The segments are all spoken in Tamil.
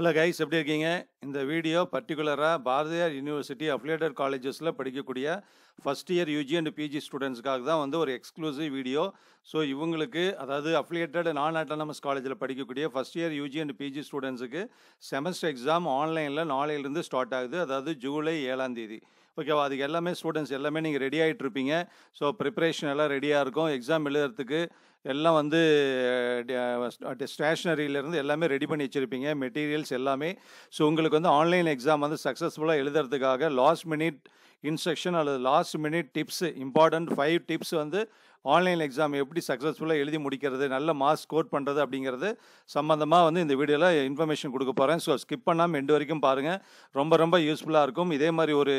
ஹலோ கைஸ் எப்படி இருக்கீங்க இந்த வீடியோ பர்டிகுலராக பாரதியார் யூனிவர்சிட்டி அஃபிலேட்டட் காலேஜஸில் படிக்கக்கூடிய first year UG and PG ஸ்டூடெண்ட்ஸ்க்காக தான் வந்து ஒரு எக்ஸ்க்ளூசிவ் வீடியோ ஸோ இவங்களுக்கு அதாவது அஃபிலேட்டட் நான் ஆட்டானமஸ் காலேஜில் படிக்கக்கூடிய first year UG and PG ஸ்டூடெண்ட்ஸுக்கு செமஸ்டர் எக்ஸாம் ஆன்லைனில் நாளையிலேருந்து ஸ்டார்ட் ஆகுது அதாவது ஜூலை ஏழாம் தேதி ஓகேவா அதுக்கு எல்லாமே ஸ்டூடெண்ட்ஸ் எல்லாமே நீங்கள் ரெடி ஆகிட்டு இருப்பீங்க ஸோ ப்ரிப்ரேஷன் எல்லாம் ரெடியாக இருக்கும் எக்ஸாம் எழுதுறதுக்கு எல்லாம் வந்து ஸ்டேஷ்னரியிலேருந்து எல்லாமே ரெடி பண்ணி வச்சுருப்பீங்க மெட்டீரியல்ஸ் எல்லாமே ஸோ உங்களுக்கு வந்து ஆன்லைன் எக்ஸாம் வந்து சக்ஸஸ்ஃபுல்லாக எழுதுறதுக்காக லாஸ்ட் மினிட் இன்ஸ்ட்ரக்ஷன் அல்லது last minute tips important five tips வந்து ஆன்லைன் எக்ஸாம் எப்படி சக்ஸஸ்ஃபுல்லாக எழுதி முடிக்கிறது நல்ல மார்க்ஸ் ஸ்கோர் பண்ணுறது அப்படிங்கிறது சம்மந்தமாக வந்து இந்த வீடியோவில் இன்ஃபர்மேஷன் கொடுக்க போகிறேன் ஸோ ஸ்கிப் பண்ணாமல் எண்டு வரைக்கும் பாருங்கள் ரொம்ப ரொம்ப யூஸ்ஃபுல்லாக இருக்கும் இதே மாதிரி ஒரு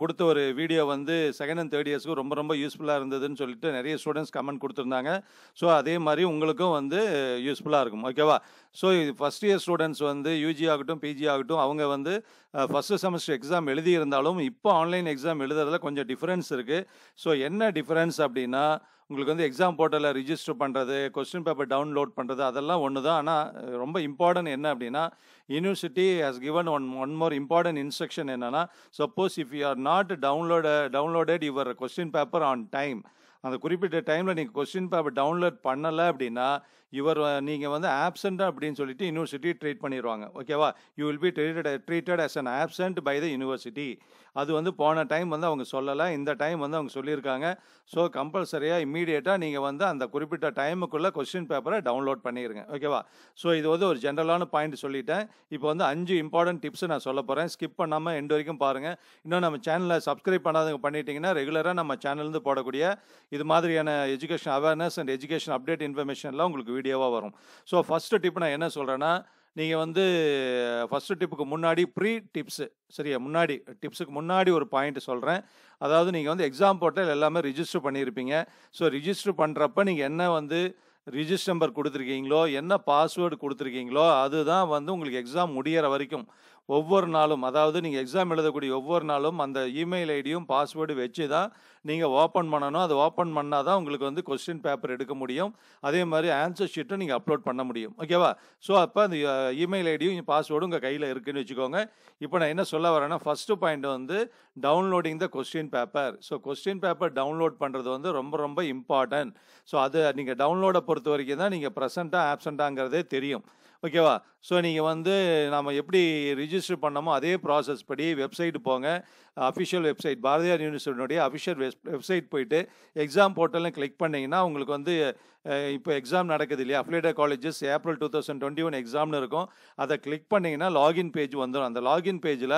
கொடுத்த ஒரு வீடியோ வந்து செகண்ட் அண்ட் தேர்ட் இயர்ஸ்க்கு ரொம்ப ரொம்ப யூஸ்ஃபுல்லாக இருந்ததுன்னு சொல்லிட்டு நிறைய ஸ்டூடெண்ட்ஸ் கமெண்ட் கொடுத்துருந்தாங்க ஸோ அதே மாதிரி உங்களுக்கும் வந்து யூஸ்ஃபுல்லாக இருக்கும் ஓகேவா ஸோ இது ஃபஸ்ட் இயர் ஸ்டூடெண்ட்ஸ் வந்து யூஜி ஆகட்டும் பிஜி ஆகட்டும் அவங்க வந்து ஃபஸ்ட்டு செமஸ்டர் எக்ஸாம் எழுதியிருந்தாலும் இப்போ ஆன்லைன் எக்ஸாம் எழுதுறதுல கொஞ்சம் டிஃப்ரென்ஸ் இருக்குது ஸோ என்ன டிஃப்ரென்ஸ் அப்படின்னா உங்களுக்கு வந்து எக்ஸாம் போர்ட்டலில் ரிஜிஸ்டர் பண்ணுறது கொஸ்டின் பேப்பர் டவுன்லோட் பண்ணுறது அதெல்லாம் ஒன்று தான் ஆனால் ரொம்ப இம்பார்ட்டன்ட் என்ன அப்படின்னா university has given one one more important instruction என்னென்னா suppose if you are not download downloaded your question paper on time அந்த குறிப்பிட்ட டைமில் நீங்கள் கொஸ்டின் பேப்பர் டவுன்லோட் பண்ணலை அப்படின்னா இவர் நீங்கள் வந்து ஆப்சண்ட் அப்படின்னு சொல்லிட்டு யூனிவர்சிட்டி ட்ரீட் பண்ணிடுவாங்க ஓகேவா you will be treated treated as an absent by the university அது வந்து போன டைம் வந்து அவங்க சொல்லலை இந்த டைம் வந்து அவங்க சொல்லியிருக்காங்க ஸோ கம்பல்சரியாக இம்மீடியட்டாக நீங்கள் வந்து அந்த குறிப்பிட்ட டைமுக்குள்ளே கொஸ்டின் பேப்பரை டவுன்லோட் பண்ணிடுங்க ஓகேவா ஸோ இது வந்து ஒரு ஜென்ரலான பாயிண்ட் சொல்லிட்டேன் இப்போ வந்து அஞ்சு இம்பார்ட்டன்ட் டிப்ஸ் நான் சொல்ல போகிறேன் ஸ்கிப் பண்ணாமல் எண்டு வரைக்கும் பாருங்கள் இன்னும் நம்ம சேனலை சப்ஸ்கிரைப் பண்ணாதவங்க பண்ணிட்டீங்கன்னா ரெகுலராக நம்ம சேனல்லேருந்து போடக்கூடிய இது மாதிரியான education awareness and education update இன்ஃபர்மேஷன்லாம் உங்களுக்கு வீடியோவாக வரும் ஸோ ஃபஸ்ட்டு டிப் நான் என்ன சொல்கிறேன்னா நீங்கள் வந்து ஃபஸ்ட்டு டிப்புக்கு முன்னாடி ப்ரீ டிப்ஸு சரியா முன்னாடி டிப்ஸுக்கு முன்னாடி ஒரு பாயிண்ட் சொல்கிறேன் அதாவது நீங்கள் வந்து எக்ஸாம் போர்ட்டல் எல்லாமே ரிஜிஸ்டர் பண்ணியிருப்பீங்க ஸோ ரிஜிஸ்டர் பண்ணுறப்ப நீங்கள் என்ன வந்து ரிஜிஸ்டர் நம்பர் கொடுத்துருக்கீங்களோ என்ன பாஸ்வேர்டு கொடுத்துருக்கீங்களோ அதுதான் வந்து உங்களுக்கு எக்ஸாம் முடியிற வரைக்கும் ஒவ்வொரு நாளும் அதாவது நீங்கள் எக்ஸாம் எழுதக்கூடிய ஒவ்வொரு நாளும் அந்த இமெயில் ஐடியும் பாஸ்வேர்டு வச்சு தான் நீங்கள் ஓப்பன் பண்ணணும் அதை ஓப்பன் பண்ணால் தான் உங்களுக்கு வந்து கொஸ்டின் பேப்பர் எடுக்க முடியும் அதே மாதிரி ஆன்சர் ஷீட்டும் நீங்கள் அப்லோட் பண்ண முடியும் ஓகேவா ஸோ அப்போ அந்த இமெயில் ஐடியும் பாஸ்வேர்டும் உங்கள் கையில் இருக்குதுன்னு வச்சுக்கோங்க இப்போ நான் என்ன சொல்ல வரேன்னா ஃபஸ்ட்டு பாயிண்ட் வந்து downloading the question paper so question paper download பண்ணுறது வந்து ரொம்ப ரொம்ப இம்பார்ட்டன்ட் ஸோ அது நீங்கள் டவுன்லோடை பொறுத்த வரைக்கும் தான் நீங்கள் ப்ரெசண்ட்டாக ஆப்சண்ட்டாங்கிறதே தெரியும் ஓகேவா ஸோ நீங்கள் வந்து நம்ம எப்படி ரிஜிஸ்டர் பண்ணமோ அதே ப்ராசஸ் படி வெப்சைட்டு போங்க அஃபிஷியல் வெப்சைட் பாரதியார் யூனிவர்சிட்டியினுடைய அஃபிஷியல் வெப்சைட் போயிட்டு எக்ஸாம் போர்ட்டலில் கிளிக் பண்ணிங்கன்னா உங்களுக்கு வந்து இப்போ எக்ஸாம் நடக்குது இல்லையா affiliated colleges April two thousand twenty one எக்ஸாம்னு இருக்கும் அதை கிளிக் பண்ணிங்கன்னா லாகின் பேஜ் வந்துடும் அந்த லாகின் பேஜில்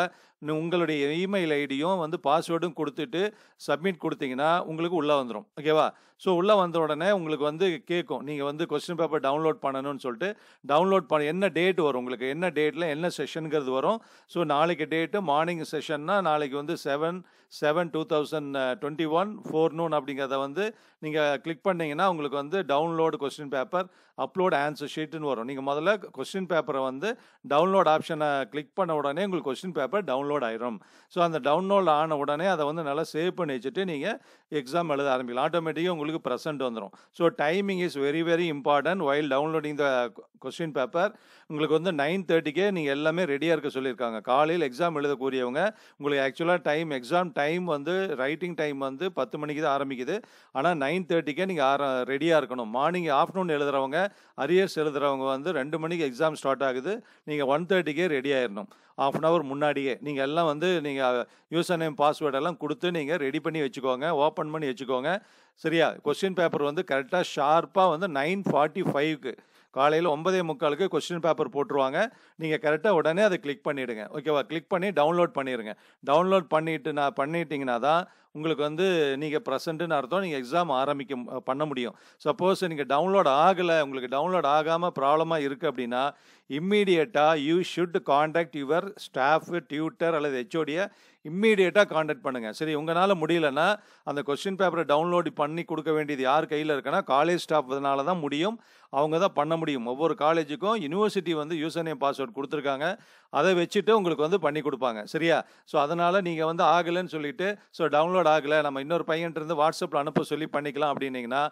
உங்களுடைய இமெயில் ஐடியும் வந்து பாஸ்வேர்டும் கொடுத்துட்டு சப்மிட் கொடுத்தீங்கன்னா உங்களுக்கு உள்ளே வந்துடும் ஓகேவா ஸோ உள்ளே வந்த உடனே உங்களுக்கு வந்து கேட்கும் நீங்கள் வந்து கொஸ்டின் பேப்பர் டவுன்லோட் பண்ணணும்னு சொல்லிட்டு டவுன்லோட் பண்ண என்ன டேட் டேட் வரும் உங்களுக்கு என்ன டேட்டில் என்ன செஷனுங்கிறது வரும் ஸோ நாளைக்கு டேட்டு மார்னிங் செஷன்னா நாளைக்கு வந்து seven seven two thousand twenty one forenoon அப்படிங்கிறத வந்து நீங்கள் கிளிக் பண்ணிங்கன்னா உங்களுக்கு வந்து download question paper upload answer ஷீட்டுன்னு வரும் நீங்கள் முதல்ல கொஸ்டின் பேப்பரை வந்து டவுன்லோட் ஆப்ஷனை கிளிக் பண்ண உடனே உங்களுக்கு கொஸ்டின் பேப்பர் டவுன்லோட் ஆயிரும் ஸோ அந்த டவுன்லோட் ஆன உடனே அதை வந்து நல்லா சேவ் பண்ணி வச்சுட்டு நீங்கள் எக்ஸாம் எழுத ஆரம்பிக்கலாம் ஆட்டோமேட்டிக்காக உங்களுக்கு ப்ரெசென்ட் வந்துடும் so timing is very very important while downloading the question paper உங்களுக்கு உங்களுக்கு வந்து நைன் தேர்ட்டிக்கே நீங்கள் எல்லாமே ரெடியாக இருக்க சொல்லியிருக்காங்க காலையில் எக்ஸாம் எழுதக்கூடியவங்க உங்களுக்கு ஆக்சுவலாக டைம் எக்ஸாம் டைம் வந்து ரைட்டிங் டைம் வந்து பத்து மணிக்கு தான் ஆரம்பிக்குது ஆனால் நைன் தேர்ட்டிக்கே நீங்கள் ஆர ரெடியாக இருக்கணும் மார்னிங் ஆஃப்டர்நூன் எழுதுகிறவங்க அரியர்ஸ் எழுதுகிறவங்க வந்து ரெண்டு மணிக்கு எக்ஸாம் ஸ்டார்ட் ஆகுது நீங்கள் ஒன் தேர்ட்டிக்கே ரெடி ஆயிடணும் ஆஃப் அன் ஹவர் முன்னாடியே நீங்கள் எல்லாம் வந்து நீங்கள் யூஸ் நேம் பாஸ்வேர்டெல்லாம் கொடுத்து நீங்கள் ரெடி பண்ணி வச்சுக்கோங்க ஓப்பன் பண்ணி வச்சுக்கோங்க சரியா கொஸ்டின் பேப்பர் வந்து கரெக்டாக ஷார்ப்பாக வந்து நைன் ஃபார்ட்டி ஃபைவ்க்கு காலையில் ஒன்பதே முக்காலுக்கு கொஸ்டின் பேப்பர் போட்டுருவாங்க நீங்கள் கரெக்டாக உடனே அதை கிளிக் பண்ணிவிடுங்க ஓகேவா கிளிக் பண்ணி டவுன்லோட் பண்ணிடுங்க டவுன்லோட் பண்ணிட்டு நான் பண்ணிட்டீங்கன்னா தான் உங்களுக்கு வந்து நீங்கள் ப்ரெசண்ட்டுன்னு அர்த்தம் நீங்கள் எக்ஸாம் ஆரம்பிக்க பண்ண முடியும் சப்போஸ் நீங்கள் டவுன்லோட் ஆகலை உங்களுக்கு டவுன்லோட் ஆகாமல் ப்ராப்ளமாக இருக்குது அப்படின்னா இம்மீடியட்டாக you should contact your staff tutor அல்லது ஹெச்ஓடியை இம்மீடியட்டாக காண்டாக்ட் பண்ணுங்கள் சரி உங்களால் முடியலன்னா அந்த கொஸ்டின் பேப்பரை டவுன்லோடு பண்ணி கொடுக்க வேண்டியது யார் கையில் இருக்குன்னா காலேஜ் அதனால தான் முடியும் அவங்க தான் பண்ண முடியும் ஒவ்வொரு காலேஜுக்கும் யூனிவர்சிட்டி வந்து யூசர் நேம் பாஸ்வேர்ட் கொடுத்துருக்காங்க அதை வச்சுட்டு உங்களுக்கு வந்து பண்ணி கொடுப்பாங்க சரியா ஸோ அதனால் நீங்கள் வந்து ஆகலைன்னு சொல்லிட்டு ஸோ டவுன்லோட் ஆகலை நம்ம இன்னொரு பையன்ட்டு வாட்ஸ்அப்பில் அனுப்ப சொல்லி பண்ணிக்கலாம் அப்படின்னீங்கன்னா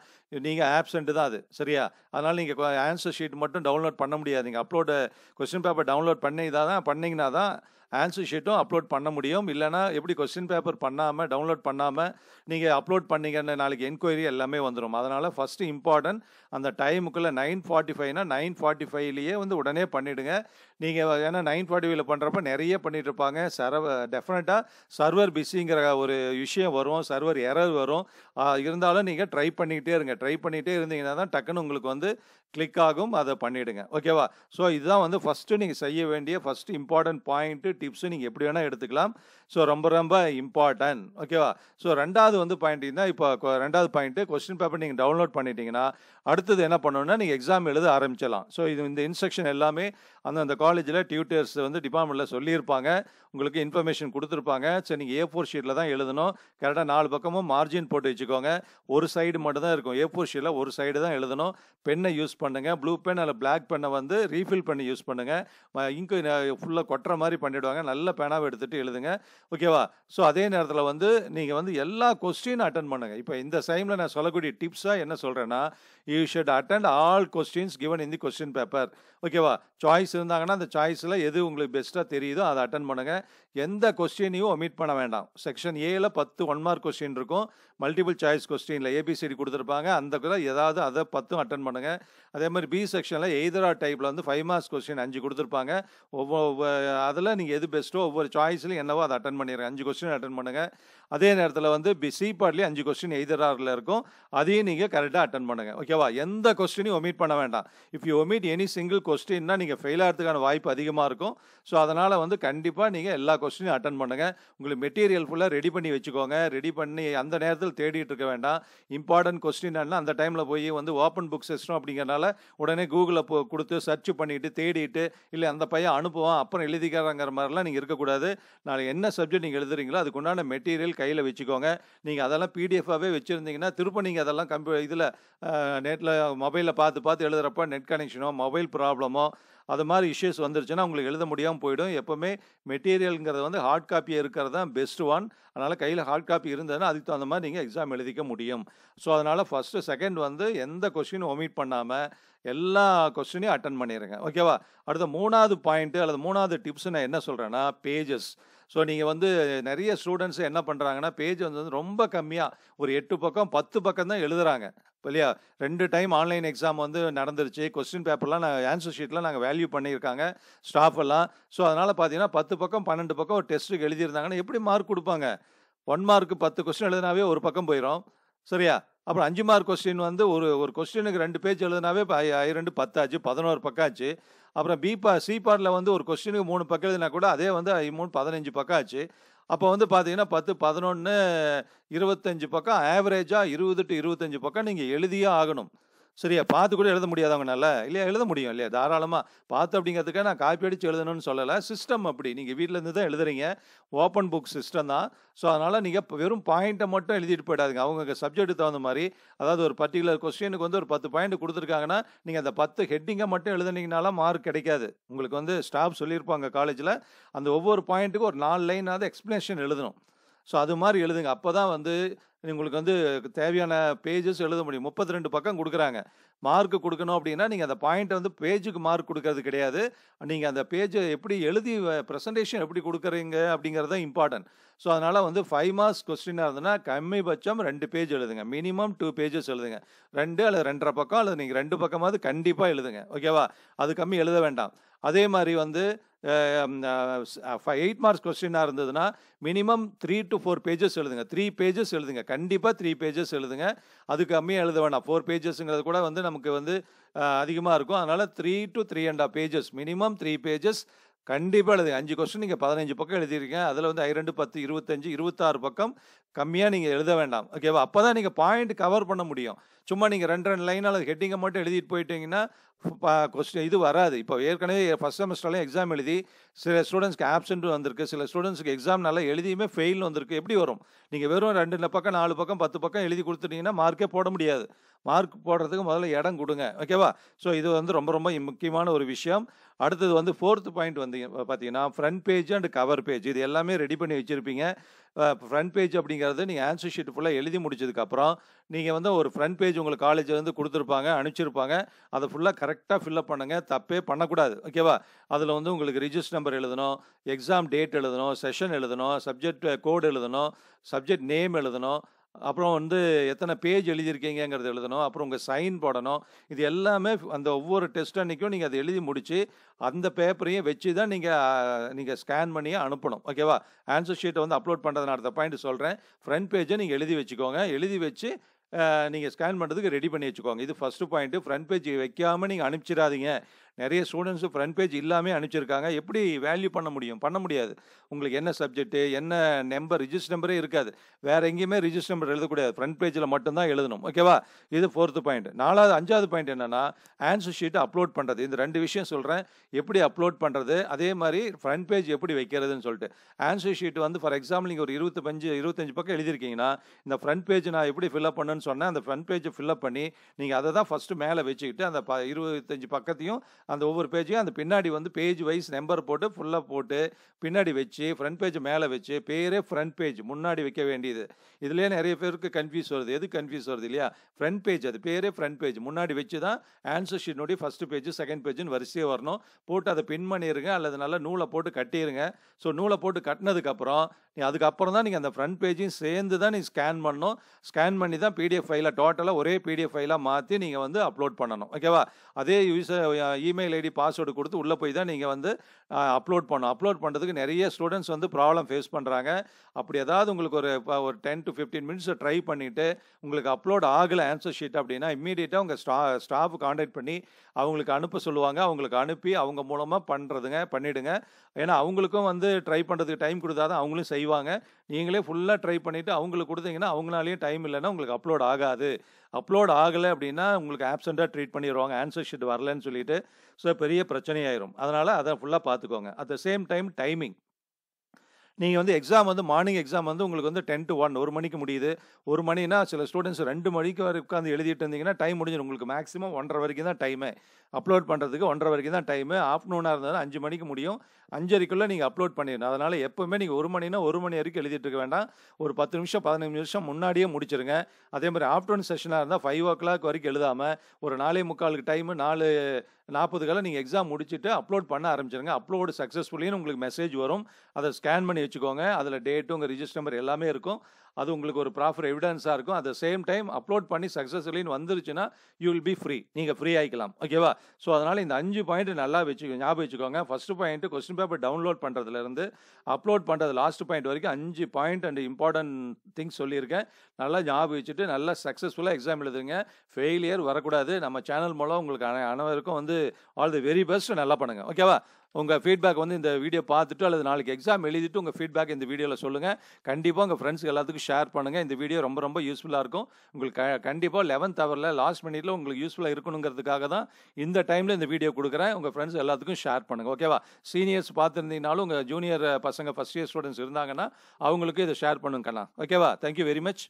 நீங்கள் ஆப்சென்ட்டு தான் அது சரியா அதனால் நீங்கள் ஆன்சர் ஷீட் மட்டும் டவுன்லோட் பண்ண முடியாது நீங்கள் அப்லோடு கொஸ்டின் பேப்பர் டவுன்லோட் பண்ணி தான் பண்ணிங்கன்னா தான் ஆன்சர் ஷீட்டும் அப்லோட் பண்ண முடியும் இல்லைனா எப்படி கொஸ்டின் பேப்பர் பண்ணாமல் டவுன்லோட் பண்ணாமல் நீங்கள் அப்லோட் பண்ணிங்கன்னு நாளைக்கு என்கொயரி எல்லாமே வந்துடும் அதனால் ஃபஸ்ட்டு இம்பார்ட்டன்ட் அந்த டைமுக்குள்ளே இல்லை நைன் ஃபார்ட்டி ஃபைவ்னா நைன் ஃபார்ட்டி ஃபைவ்லேயே வந்து உடனே பண்ணிவிடுங்க நீங்கள் ஏன்னா நைன் ஃபார்ட்டி ஃபைவ்ல பண்ணுறப்ப நிறைய பண்ணிகிட்டு இருப்பாங்க சர்வ டெஃபினட்டாக சர்வர் பிஸிங்கிற ஒரு விஷயம் வரும் சர்வர் எரர் வரும் இருந்தாலும் நீங்கள் ட்ரை பண்ணிக்கிட்டே இருங்க ட்ரை பண்ணிகிட்டே இருந்தீங்கன்னா தான் டக்குன்னு உங்களுக்கு வந்து கிளிக் ஆகும் அதை பண்ணிவிடுங்க ஓகேவா ஸோ இதுதான் வந்து ஃபஸ்ட்டு நீங்கள் செய்ய வேண்டிய ஃபஸ்ட்டு இம்பார்ட்டன்ட் பாயிண்ட்டு டிப்ஸு நீங்கள் எப்படி வேணால் எடுத்துக்கலாம் ஸோ ரொம்ப ரொம்ப இம்பார்ட்டன்ட் ஓகேவா ஸோ ரெண்டாவது வந்து பாயிண்ட் தான் இப்போ ரெண்டாவது பாயிண்ட்டு கொஸ்டின் பேப்பர் நீங்கள் டவுன்லோட் பண்ணிட்டீங்கன்னா அடுத்தது என்ன பண்ணணும்னா நீங்கள் எக்ஸாம் எழுத ஆரம்பிச்சிடலாம் ஸோ இது இந்த இன்ஸ்ட்ரக்ஷன் எல்லாமே அந்த அந்த காலேஜில் டியூட்டர்ஸ் வந்து டிபார்ட்மெண்ட்டில் சொல்லியிருப்பாங்க உங்களுக்கு இன்ஃபர்மேஷன் கொடுத்துருப்பாங்க சரி நீங்கள் ஏ ஃபோர் ஷீட்டில் தான் எழுதணும் கரெக்டாக நாலு பக்கமும் மார்ஜின் போட்டு வச்சுக்கோங்க ஒரு சைடு மட்டும் தான் இருக்கும் ஏ ஃபோர் ஷீட்டில் ஒரு சைடு தான் எழுதணும் பென்னை யூஸ் பண்ணுங்கள் ப்ளூ பென் அல்ல பிளாக் பென்னை வந்து ரீஃபில் பண்ணி யூஸ் பண்ணுங்கள் இங்கு ஃபுல்லாக கொட்டுற மாதிரி பண்ணிவிடுவாங்க நல்ல பேனாவை எடுத்துகிட்டு எழுதுங்க ஓகேவா ஸோ அதே நேரத்தில் வந்து நீங்கள் வந்து எல்லா கொஸ்டின் அட்டன் பண்ணுங்கள் இப்போ இந்த டைமில் நான் சொல்லக்கூடிய டிப்ஸாக என்ன சொல்கிறேன்னா you should attend all questions given in the question paper ஓகேவா சாய்ஸ் சாய்ஸ் இருந்தாங்கன்னா அந்த சாய்ஸில் எது உங்களுக்கு பெஸ்ட்டாக தெரியுதோ அதை அட்டன் பண்ணுங்கள் எந்த கொஸ்டினையும் ஒமிட் பண்ண வேண்டாம் செக்ஷன் ஏயில் பத்து ஒன் மார்க் கொஸ்டின் இருக்கும் மல்டிபிள் சாய்ஸ் கொஸ்டினில் ஏபிசிடி கொடுத்துருப்பாங்க அந்த ஏதாவது அதை பத்தும் அட்டன் பண்ணுங்கள் அதே மாதிரி பி செக்ஷனில் எய்தரா டைப்பில் வந்து ஃபைவ் மார்க்ஸ் கொஸ்டின் அஞ்சு கொடுத்துருப்பாங்க ஒவ்வொரு அதில் நீங்கள் எது பெஸ்ட்டோ ஒவ்வொரு சாய்ஸ்லையும் என்னவோ அதை அட்டன் பண்ணிடுங்க அஞ்சு கொஸ்டின் அட்டன் பண்ணுங்கள் அதே நேரத்தில் வந்து பி சி அஞ்சு கொஸ்டின் எய்தராரில் இருக்கும் அதையும் நீங்கள் கரெக்டாக அட்டன் பண்ணுங்கள் ஓகேவா எந்த கொஸ்டினையும் ஒமிட் பண்ண வேண்டாம் if you omit any single கொஸ்டின்னா நீங்கள் ஃபெயில் ஆகிறதுக்கான வாய்ப்பு அதிகமாக இருக்கும் ஸோ அதனால் வந்து கண்டிப்பாக நீங்கள் எல்லா கொஸ்டினையும் அட்டன் பண்ணுங்கள் உங்களுக்கு மெட்டீரியல் ஃபுல்லாக ரெடி பண்ணி வச்சுக்கோங்க ரெடி பண்ணி அந்த நேரத்தில் தேடிட்டு இருக்க வேண்டாம் இம்பார்ட்டன்ட் கொஸ்டின் அந்த டைமில் போய் வந்து ஓப்பன் புக் சிஸ்டம் அப்படிங்கிறனால உடனே கூகுளில் போ கொடுத்து சர்ச் பண்ணிவிட்டு தேடிட்டு இல்லை அந்த பையன் அனுப்புவான் அப்புறம் எழுதிக்கிறாங்கிற மாதிரிலாம் நீங்கள் இருக்கக்கூடாது நாளைக்கு என்ன சப்ஜெக்ட் நீங்கள் எழுதுறீங்களோ அதுக்குண்டான மெட்டீரியல் கையில் வச்சுக்கோங்க நீங்கள் அதெல்லாம் பிடிஎஃபாகவே வச்சுருந்தீங்கன்னா திரும்ப நீங்கள் அதெல்லாம் கம்பி இதில் நெட்டில் மொபைலில் பார்த்து பார்த்து எழுதுகிறப்ப நெட் கனெக்ஷனோ மொபைல் ப்ராப்ளமோ அது மாதிரி இஷ்யூஸ் வந்துருச்சுன்னா உங்களுக்கு எழுத முடியாமல் போயிடும் எப்போவுமே மெட்டீரியலுங்கிறது வந்து ஹார்ட் காப்பி இருக்கிறது தான் பெஸ்ட் ஒன் அதனால் கையில் ஹார்ட் காப்பி இருந்ததுன்னா அதுக்கு தகுந்த மாதிரி நீங்கள் எக்ஸாம் எழுதிக்க முடியும் ஸோ அதனால் ஃபஸ்ட்டு செகண்ட் வந்து எந்த கொஸ்டினும் ஒமிட் பண்ணாமல் எல்லா கொஸ்டினையும் அட்டன் பண்ணிடுங்க ஓகேவா அடுத்த மூணாவது பாயிண்ட்டு அல்லது மூணாவது டிப்ஸ் நான் என்ன சொல்கிறேன்னா பேஜஸ் ஸோ நீங்கள் வந்து நிறைய ஸ்டூடெண்ட்ஸ் என்ன பண்ணுறாங்கன்னா பேஜ் வந்து ரொம்ப கம்மியாக ஒரு எட்டு பக்கம் பத்து பக்கம் தான் எழுதுகிறாங்க இல்லையா ரெண்டு டைம் ஆன்லைன் எக்ஸாம் வந்து நடந்துருச்சு கொஸ்டின் பேப்பர்லாம் நாங்கள் ஆன்சர் ஷீட்லாம் நாங்கள் வேல்யூ பண்ணியிருக்காங்க ஸ்டாஃப் எல்லாம் ஸோ அதனால் பார்த்தீங்கன்னா பத்து பக்கம் பன்னெண்டு பக்கம் ஒரு டெஸ்ட்டுக்கு எழுதியிருந்தாங்கன்னா எப்படி மார்க் கொடுப்பாங்க ஒன் மார்க்கு பத்து கொஸ்டின் எழுதினாவே ஒரு பக்கம் போயிடும் சரியா அப்புறம் அஞ்சு மார்க் கொஸ்டின் வந்து ஒரு ஒரு கொஸ்டினுக்கு ரெண்டு பேஜ் எழுதினாவே ரெண்டு பத்தாச்சு பதினோரு பக்கம் ஆச்சு அப்புறம் பி பா சி பார்ட்டில் வந்து ஒரு கொஸ்டினுக்கு மூணு பக்கம் எழுதினா கூட அதே வந்து மூணு பதினஞ்சு பக்கம் ஆச்சு அப்போ வந்து பார்த்தீங்கன்னா பத்து பதினொன்று இருபத்தஞ்சு பக்கம் ஆவரேஜாக இருபது டு இருபத்தஞ்சு பக்கம் நீங்கள் எழுதியே ஆகணும் சரியா பார்த்து கூட எழுத முடியாதவங்கனால இல்லையா எழுத முடியும் இல்லையா தாராளமாக பார்த்து அப்படிங்கிறதுக்காக நான் காப்பி அடித்து எழுதணும்னு சொல்லலை சிஸ்டம் அப்படி நீங்கள் வீட்டிலேருந்து தான் எழுதுறீங்க ஓப்பன் புக் சிஸ்டம் தான் ஸோ அதனால் நீங்கள் வெறும் பாயிண்ட்டை மட்டும் எழுதிட்டு போயிடாதுங்க அவங்க சப்ஜெக்ட் தகுந்த மாதிரி அதாவது ஒரு பர்டிகுலர் கொஸ்டினுக்கு வந்து ஒரு பத்து பாயிண்ட் கொடுத்துருக்காங்கன்னா நீங்கள் அந்த பத்து ஹெட்டிங்கை மட்டும் எழுதுனீங்கனால மார்க் கிடைக்காது உங்களுக்கு வந்து ஸ்டாஃப் சொல்லியிருப்பாங்க காலேஜில் அந்த ஒவ்வொரு பாயிண்ட்டுக்கும் ஒரு நாலு லைனாவது எக்ஸ்ப்ளனேஷன் எழுதணும் ஸோ அது மாதிரி எழுதுங்க அப்போ தான் வந்து உங்களுக்கு வந்து தேவையான பேஜஸ் எழுத முடியும் முப்பத்தி ரெண்டு பக்கம் கொடுக்குறாங்க மார்க் கொடுக்கணும் அப்படின்னா நீங்கள் அந்த பாயிண்ட்டை வந்து பேஜுக்கு மார்க் கொடுக்கறது கிடையாது நீங்கள் அந்த பேஜை எப்படி எழுதி ப்ரெசன்டேஷன் எப்படி கொடுக்குறீங்க அப்படிங்கிறது தான் இம்பார்ட்டன்ட் ஸோ அதனால் வந்து ஃபைவ் மார்க்ஸ் கொஸ்டினாக இருந்ததுன்னா கம்மிபட்சம் ரெண்டு பேஜ் எழுதுங்க மினிமம் டூ பேஜஸ் எழுதுங்க ரெண்டு அல்லது ரெண்டரை பக்கம் அல்லது நீங்கள் ரெண்டு பக்கமாவது கண்டிப்பாக எழுதுங்க ஓகேவா அது கம்மி எழுத வேண்டாம் அதே மாதிரி வந்து எயிட் மார்க்ஸ் கொஸ்டினாக இருந்ததுன்னா minimum three to four pages எழுதுங்க த்ரீ பேஜஸ் எழுதுங்க கண்டிப்பாக த்ரீ பேஜஸ் எழுதுங்க அது கம்மியாக எழுத வேணாம் ஃபோர் பேஜஸ்ங்கிறது கூட வந்து நமக்கு வந்து அதிகமாக இருக்கும் அதனால் three to three and half pages minimum three pages கண்டிப்பாக எழுதுங்க அஞ்சு கொஸ்டின் நீங்கள் பதினஞ்சு பக்கம் எழுதியிருக்கீங்க அதில் வந்து ஐரெண்டு பத்து இருபத்தஞ்சு இருபத்தாறு பக்கம் கம்மியாக நீங்கள் எழுத வேண்டாம் ஓகேவா அப்போ தான் நீங்கள் பாயிண்ட் கவர் பண்ண முடியும் சும்மா நீங்கள் ரெண்டு ரெண்டு லைனால் ஹெட்டிங்கை மட்டும் எழுதிட்டு போயிட்டீங்கன்னா கொஸ்டின் இது வராது இப்போ ஏற்கனவே ஃபஸ்ட் செமஸ்டர்லேயும் எக்ஸாம் எழுதி சில ஸ்டூடெண்ட்ஸ்க்கு ஆப்சென்ட்டும் வந்திருக்கு சில ஸ்டூடெண்ட்ஸ்க்கு எக்ஸாம் நல்லா எழுதியுமே ஃபெயில் வந்திருக்கு எப்படி வரும் நீங்கள் வெறும் ரெண்டு பக்கம் நாலு பக்கம் பத்து பக்கம் எழுதி கொடுத்துட்டீங்கன்னா மார்க்கே போட முடியாது மார்க் போடுறதுக்கு முதல்ல இடம் கொடுங்க ஓகேவா ஸோ இது வந்து ரொம்ப ரொம்ப முக்கியமான ஒரு விஷயம் அடுத்தது வந்து ஃபோர்த் பாயிண்ட் வந்து பார்த்தீங்கன்னா front page and cover page இது எல்லாமே ரெடி பண்ணி வச்சுருப்பீங்க ஃப்ரண்ட் பேஜ் அப்படிங்கிறது நீங்கள் ஆன்சர் ஷீட் ஃபுல்லாக எழுதி முடிச்சதுக்கப்புறம் நீங்கள் வந்து ஒரு ஃப்ரண்ட் பேஜ் உங்களுக்கு காலேஜ்லேருந்து கொடுத்துருப்பாங்க அனுப்பிச்சிருப்பாங்க அதை ஃபுல்லாக கரெக்டாக ஃபில்அப் பண்ணுங்கள் தப்பே பண்ணக்கூடாது ஓகேவா அதில் வந்து உங்களுக்கு ரிஜிஸ்டர் நம்பர் எழுதணும் எக்ஸாம் டேட் எழுதணும் செஷன் எழுதணும் சப்ஜெக்ட் கோடு எழுதணும் சப்ஜெக்ட் நேம் எழுதணும் அப்புறம் வந்து எத்தனை பேஜ் எழுதியிருக்கீங்கிறது எழுதணும் அப்புறம் உங்கள் சைன் போடணும் இது எல்லாமே அந்த ஒவ்வொரு டெஸ்ட் அன்றைக்கும் நீங்கள் அதை எழுதி முடித்து அந்த பேப்பரையும் வச்சு தான் நீங்கள் நீங்கள் ஸ்கேன் பண்ணியே அனுப்பணும் ஓகேவா ஆன்சர் ஷீட்டை வந்து அப்லோட் பண்ணுறது நான் அடுத்த பாயிண்ட் சொல்கிறேன் ஃப்ரண்ட் பேஜை நீங்கள் எழுதி வச்சுக்கோங்க எழுதி வச்சு நீங்கள் ஸ்கேன் பண்ணுறதுக்கு ரெடி பண்ணி வச்சுக்கோங்க இது ஃபஸ்ட்டு பாயிண்ட்டு ஃப்ரண்ட் பேஜ் வைக்காமல் நீங்கள் அனுப்பிச்சிடாதீங்க நிறைய ஸ்டூடெண்ட்ஸு ஃப்ரண்ட் பேஜ் இல்லாமல் அனுப்பிச்சிருக்காங்க எப்படி வேல்யூ பண்ண முடியும் பண்ண முடியாது உங்களுக்கு என்ன சப்ஜெக்ட்டு என்ன நம்பர் ரிஜிஸ்டர் நம்பரே இருக்காது வேறு எங்கேயுமே ரிஜிஸ்டர் நம்பர் எழுதக்கூடாது ஃப்ரண்ட் பேஜில் மட்டும்தான் எழுதணும் ஓகேவா இது ஃபோர்த்து பாயிண்ட் நாலாவது அஞ்சாவது பாயிண்ட் என்னென்னா ஆன்சர் ஷீட்டை அப்லோட் பண்ணுறது இந்த ரெண்டு விஷயம் சொல்கிறேன் எப்படி அப்லோட் பண்ணுறது அதே மாதிரி ஃப்ரண்ட் பேஜ் எப்படி வைக்கிறதுன்னு சொல்லிட்டு ஆன்சர் ஷீட் வந்து ஃபார் எக்ஸாம்பிள் நீங்கள் ஒரு இருபத்தஞ்சு இருபத்தஞ்சு பக்கம் எழுதியிருக்கீங்கன்னா இந்த ஃப்ரண்ட் பேஜ் நான் எப்படி ஃபில்அப் பண்ணுன்னு சொன்னேன் அந்த ஃப்ரண்ட் பேஜை ஃபில்அப் பண்ணி நீங்கள் அதை தான் ஃபஸ்ட்டு மேலே வச்சுக்கிட்டு அந்த ப இருபத்தஞ்சு பக்கத்தையும் அந்த ஒவ்வொரு பேஜையும் அந்த பின்னாடி வந்து பேஜ் வைஸ் நம்பர் போட்டு ஃபுல்லாக போட்டு பின்னாடி வச்சு ஃப்ரண்ட் பேஜ் மேலே வச்சு பேரே ஃப்ரண்ட் பேஜ் முன்னாடி வைக்க வேண்டியது இதுலேயே நிறைய பேருக்கு கன்ஃபியூஸ் வருது எது கன்ஃபியூஸ் வருது இல்லையா ஃப்ரண்ட் பேஜ் அது பேரே ஃப்ரண்ட் பேஜ் முன்னாடி வச்சு தான் ஆன்சர் ஷீட்னுடைய ஃபஸ்ட்டு பேஜ் செகண்ட் பேஜ்னு வரிசையே வரணும் போட்டு அதை பின் பண்ணிடுங்க அல்லது நல்லா நூலை போட்டு கட்டிடுங்க ஸோ நூலை போட்டு கட்டினதுக்கப்புறம் நீ அதுக்கப்புறம் தான் நீங்கள் அந்த ஃப்ரண்ட் பேஜையும் சேர்ந்து தான் நீங்கள் ஸ்கேன் பண்ணணும் ஸ்கேன் பண்ணி தான் பிடிஎஃப் ஃபைலாக டோட்டலாக ஒரே பிடிஎஃப் ஃபைலாக மாற்றி நீங்கள் வந்து அப்லோட் பண்ணணும் ஓகேவா அதே யூஸ் இமெயில் ஐடி பாஸ்வேர்டு கொடுத்து உள்ளே போய் தான் நீங்கள் வந்து அப்லோட் பண்ணணும் அப்லோட் பண்ணுறதுக்கு நிறைய ஸ்டூடெண்ட்ஸ் வந்து ப்ராப்ளம் ஃபேஸ் பண்ணுறாங்க அப்படி ஏதாவது உங்களுக்கு ஒரு ஒரு ten to fifteen minutes try பண்ணிவிட்டு உங்களுக்கு அப்லோட் ஆகலை ஆன்சர் ஷீட் அப்படின்னா இம்மீடியட்டாக உங்கள் ஸ்டா ஸ்டாஃப் காண்டாக்ட் பண்ணி அவங்களுக்கு அனுப்ப சொல்லுவாங்க அவங்களுக்கு அனுப்பி அவங்க மூலமாக பண்ணுறதுங்க பண்ணிவிடுங்க ஏன்னா அவங்களுக்கும் வந்து ட்ரை பண்ணுறதுக்கு டைம் கொடுத்தா தான் அவங்களும் செய்வாங்க நீங்களே ஃபுல்லாக ட்ரை பண்ணிவிட்டு அவங்களுக்கு கொடுத்தீங்கன்னா அவங்களாலேயும் டைம் இல்லைன்னா உங்களுக்கு அப்லோட் ஆகாது அப்லோட் ஆகலை அப்படின்னா உங்களுக்கு ஆப்சண்ட்டாக ட்ரீட் பண்ணிடுவாங்க ஆன்சர் ஷீட் வரலன்னு சொல்லிட்டு ஸோ பெரிய பிரச்சனையாயிரும் அதனால் அதை ஃபுல்லாக பார்த்துக்கோங்க at the same time timing நீங்கள் வந்து எக்ஸாம் வந்து மார்னிங் எக்ஸாம் வந்து உங்களுக்கு வந்து டென் டு ஒன் ஒரு மணிக்கு முடியுது ஒரு மணினா சில ஸ்டூடெண்ட்ஸ் ரெண்டு மணிக்கு வரை உட்காந்து எழுதிட்டு இருந்தீங்கன்னா டைம் முடிஞ்சு உங்களுக்கு மேக்ஸிமம் ஒன்றரை வரைக்கும் தான் டைமு அப்லோட் பண்ணுறதுக்கு ஒன்றரை வரைக்கும் தான் டைமு ஆஃப்டர்நூனாக இருந்தாலும் அஞ்சு மணிக்கு முடியும் அஞ்சரைக்குள்ளே நீங்கள் அப்லோட் பண்ணிடணும் அதனால் எப்போவுமே நீங்கள் ஒரு மணினா ஒரு மணி வரைக்கும் எழுதிட்டு இருக்க வேண்டாம் ஒரு பத்து நிமிஷம் பதினஞ்சு நிமிஷம் முன்னாடியே முடிச்சிருங்க அதே மாதிரி ஆஃப்டர்நூன் செஷனாக இருந்தால் ஃபைவ் ஓ கிளாக் வரைக்கும் எழுதாமல் ஒரு நாலே முக்காலுக்கு டைமு நாலு நாற்பதுக்கெல்லாம் நீங்கள் எக்ஸாம் முடிச்சுட்டு அப்லோட் பண்ண ஆரம்பிச்சிருங்க அப்லோடு சக்ஸஸ்ஃபுல்லின்னு உங்களுக்கு மெசேஜ் வரும் அதை ஸ்கேன் பண்ணி வச்சுக்கோங்க அதில் டேட்டு உங்கள் ரிஜிஸ்டர் நம்பர் எல்லாமே இருக்கும் அது உங்களுக்கு ஒரு ப்ராப்பர் எவிடன்ஸாக இருக்கும் at the same time upload பண்ணி சக்ஸஸ்ஃபுல்லின்னு வந்துருச்சுன்னா யூ வில் பி ஃப்ரீ நீங்கள் ஃப்ரீ ஆகிக்கலாம் ஓகேவா ஸோ அதனால் இந்த அஞ்சு பாயிண்ட் நல்லா வச்சுக்கோ ஞாபகம் வச்சுக்கோங்க first point question paper download பண்ணுறதுலேருந்து அப்லோட் பண்ணுறது லாஸ்ட் பாயிண்ட் வரைக்கும் அஞ்சு பாயிண்ட் அண்ட் இம்பார்ட்டன்ட் திங்ஸ் சொல்லியிருக்கேன் நல்லா ஞாபகம் வச்சுட்டு நல்லா சக்ஸஸ்ஃபுல்லாக எக்ஸாம் எழுதுங்க ஃபெயிலியர் வரக்கூடாது நம்ம சேனல் மூலம் உங்களுக்கு அனை அனைவருக்கும் வந்து ஆல் தி வெரி பெஸ்ட் நல்லா பண்ணுங்கள் ஓகேவா உங்கள் ஃபீட்பேக் வந்து இந்த வீடியோ பார்த்துட்டு அல்லது நாளைக்கு எக்ஸாம் எழுதிட்டு உங்கள் ஃபீட்பேக் இந்த வீடியோவில் சொல்லுங்கள் கண்டிப்பாக உங்கள் ஃப்ரெண்ட்ஸ்க்கு எல்லாத்துக்கும் ஷேர் பண்ணுங்கள் இந்த வீடியோ ரொம்ப ரொம்ப யூஸ்ஃபுல்லாக இருக்கும் உங்களுக்கு க கண்டிப்பாக லெவன்த் அவரில் லாஸ்ட் மினிட்ல உங்களுக்கு யூஸ்ஃபுல்லாக இருக்கணுங்கிறதுக்காக தான் இந்த டைமில் இந்த வீடியோ கொடுக்குறேன் உங்கள் ஃப்ரெண்ட்ஸ் எல்லாத்துக்கும் ஷேர் பண்ணுங்கள் ஓகேவா சீனியர்ஸ் பார்த்துருந்தீங்கனாலும் உங்கள் ஜூனியர் பசங்க ஃபஸ்ட் இயர் ஸ்டூடெண்ட்ஸ் இருந்தாங்கன்னா அவங்களுக்கு இதை ஷேர் பண்ணுங்கண்ணா ஓகேவா தேங்க்யூ வெரி மச்